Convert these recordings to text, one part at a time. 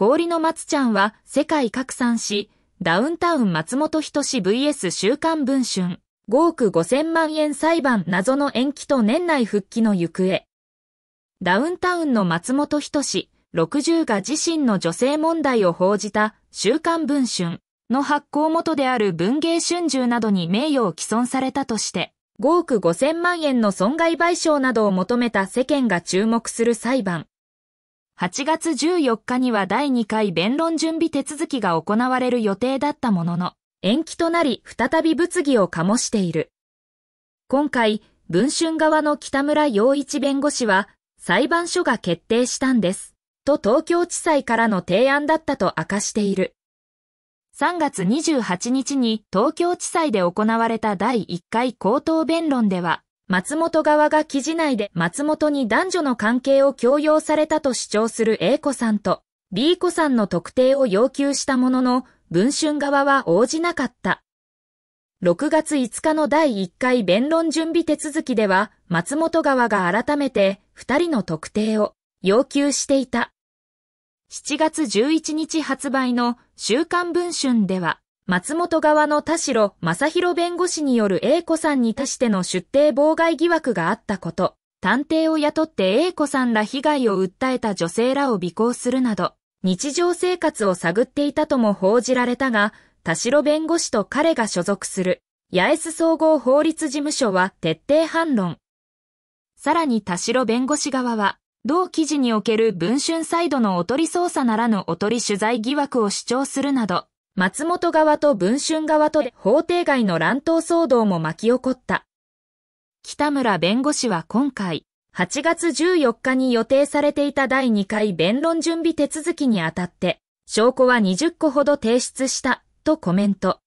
氷の松ちゃんは世界拡散し、ダウンタウン松本人志 VS 週刊文春、5億5000万円裁判謎の延期と年内復帰の行方。ダウンタウンの松本人志、60が自身の女性問題を報じた週刊文春の発行元である文芸春秋などに名誉を毀損されたとして、5億5000万円の損害賠償などを求めた世間が注目する裁判。8月14日には第2回弁論準備手続きが行われる予定だったものの、延期となり再び物議を醸している。今回、文春側の北村洋一弁護士は、裁判所が決定したんです、と東京地裁からの提案だったと明かしている。3月28日に東京地裁で行われた第1回口頭弁論では、松本側が記事内で松本に男女の関係を強要されたと主張する A 子さんと B 子さんの特定を要求したものの、文春側は応じなかった。6月5日の第1回弁論準備手続きでは、松本側が改めて2人の特定を要求していた。7月11日発売の週刊文春では、松本側の田代正弘弁護士による A 子さんに対しての出廷妨害疑惑があったこと、探偵を雇って A 子さんら被害を訴えた女性らを尾行するなど、日常生活を探っていたとも報じられたが、田代弁護士と彼が所属する、八重洲総合法律事務所は徹底反論。さらに田代弁護士側は、同記事における文春サイドのおとり捜査ならぬおとり取材疑惑を主張するなど、松本側と文春側とで法廷外の乱闘騒動も巻き起こった。北村弁護士は今回、8月14日に予定されていた第2回弁論準備手続きにあたって、証拠は20個ほど提出した、とコメント。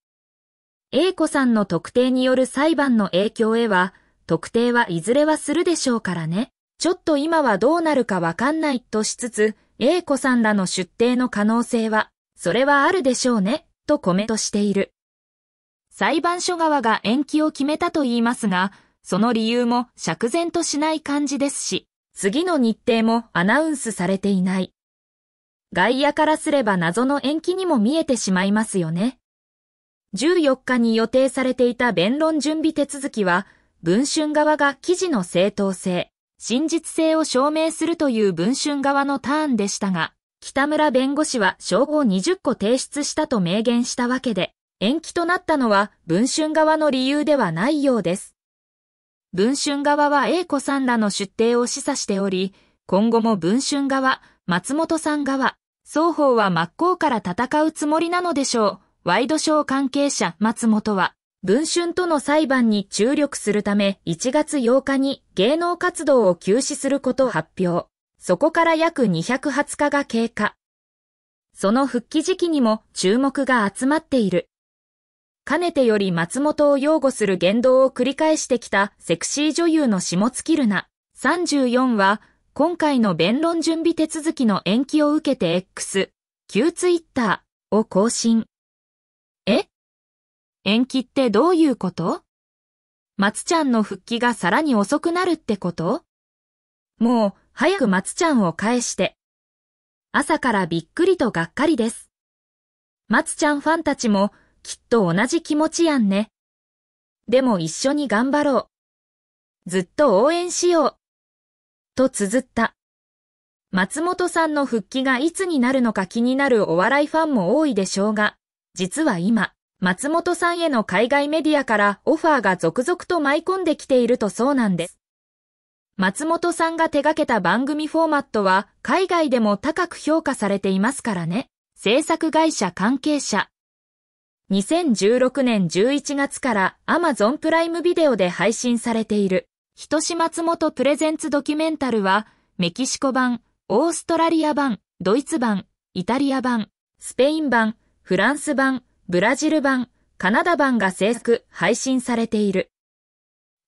A 子さんの特定による裁判の影響へは、特定はいずれはするでしょうからね。ちょっと今はどうなるかわかんないとしつつ、A 子さんらの出廷の可能性は、それはあるでしょうね、とコメントしている。裁判所側が延期を決めたと言いますが、その理由も釈然としない感じですし、次の日程もアナウンスされていない。外野からすれば謎の延期にも見えてしまいますよね。14日に予定されていた弁論準備手続きは、文春側が記事の正当性、真実性を証明するという文春側のターンでしたが、北村弁護士は証拠を20個提出したと明言したわけで、延期となったのは文春側の理由ではないようです。文春側は A 子さんらの出廷を示唆しており、今後も文春側、松本さん側、双方は真っ向から戦うつもりなのでしょう。ワイドショー関係者松本は、文春との裁判に注力するため1月8日に芸能活動を休止することを発表。そこから約220日が経過。その復帰時期にも注目が集まっている。かねてより松本を擁護する言動を繰り返してきたセクシー女優の下月キルナ34は今回の弁論準備手続きの延期を受けて X、旧ツイッターを更新。え延期ってどういうこと松ちゃんの復帰がさらに遅くなるってこともう、早く松ちゃんを返して。朝からびっくりとがっかりです。松ちゃんファンたちも、きっと同じ気持ちやんね。でも一緒に頑張ろう。ずっと応援しよう。と綴った。松本さんの復帰がいつになるのか気になるお笑いファンも多いでしょうが、実は今、松本さんへの海外メディアからオファーが続々と舞い込んできているとそうなんです。松本さんが手掛けた番組フォーマットは海外でも高く評価されていますからね。制作会社関係者。2016年11月から Amazon プライムビデオで配信されている、ひとし松本プレゼンツドキュメンタルは、メキシコ版、オーストラリア版、ドイツ版、イタリア版、スペイン版、フランス版、ブラジル版、カナダ版が制作、配信されている。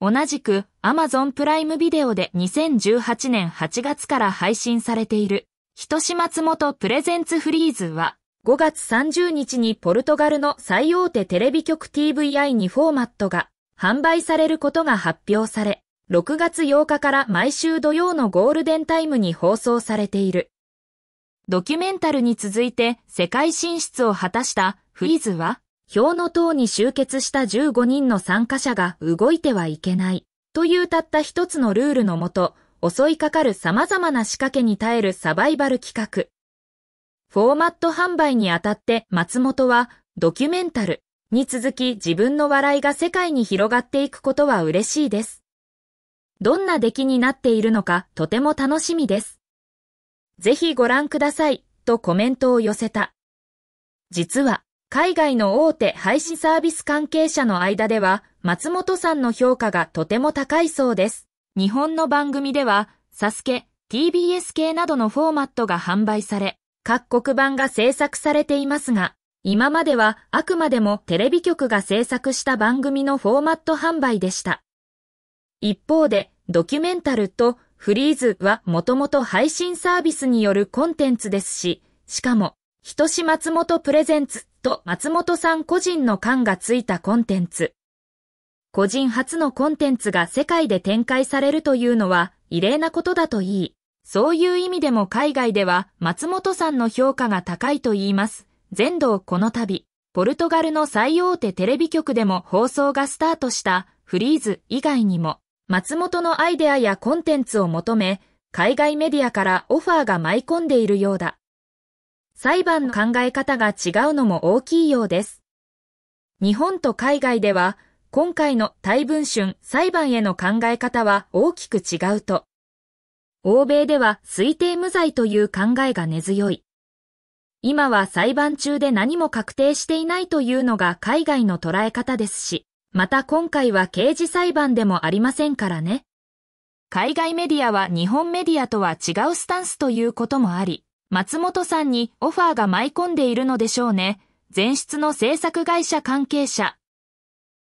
同じく Amazon プライムビデオで2018年8月から配信されている、人始末元プレゼンツフリーズは、5月30日にポルトガルの最大手テレビ局 TVI にフォーマットが販売されることが発表され、6月8日から毎週土曜のゴールデンタイムに放送されている。ドキュメンタルに続いて世界進出を果たしたフリーズは、表の塔に集結した15人の参加者が動いてはいけない、というたった一つのルールのもと、襲いかかる様々な仕掛けに耐えるサバイバル企画。フォーマット販売にあたって松本は、ドキュメンタルに続き自分の笑いが世界に広がっていくことは嬉しいです。どんな出来になっているのかとても楽しみです。ぜひご覧ください、とコメントを寄せた。実は、海外の大手配信サービス関係者の間では、松本さんの評価がとても高いそうです。日本の番組では、サスケ、TBS 系などのフォーマットが販売され、各国版が制作されていますが、今まではあくまでもテレビ局が制作した番組のフォーマット販売でした。一方で、ドキュメンタルとフリーズはもともと配信サービスによるコンテンツですし、しかも、ひとし松本プレゼンツと松本さん個人の感がついたコンテンツ。個人初のコンテンツが世界で展開されるというのは異例なことだといい、そういう意味でも海外では松本さんの評価が高いと言います。全道この度、ポルトガルの最大手テレビ局でも放送がスタートしたフリーズ以外にも、松本のアイデアやコンテンツを求め、海外メディアからオファーが舞い込んでいるようだ。裁判の考え方が違うのも大きいようです。日本と海外では、今回の大文春裁判への考え方は大きく違うと。欧米では推定無罪という考えが根強い。今は裁判中で何も確定していないというのが海外の捉え方ですし、また今回は刑事裁判でもありませんからね。海外メディアは日本メディアとは違うスタンスということもあり、松本さんにオファーが舞い込んでいるのでしょうね。前出の制作会社関係者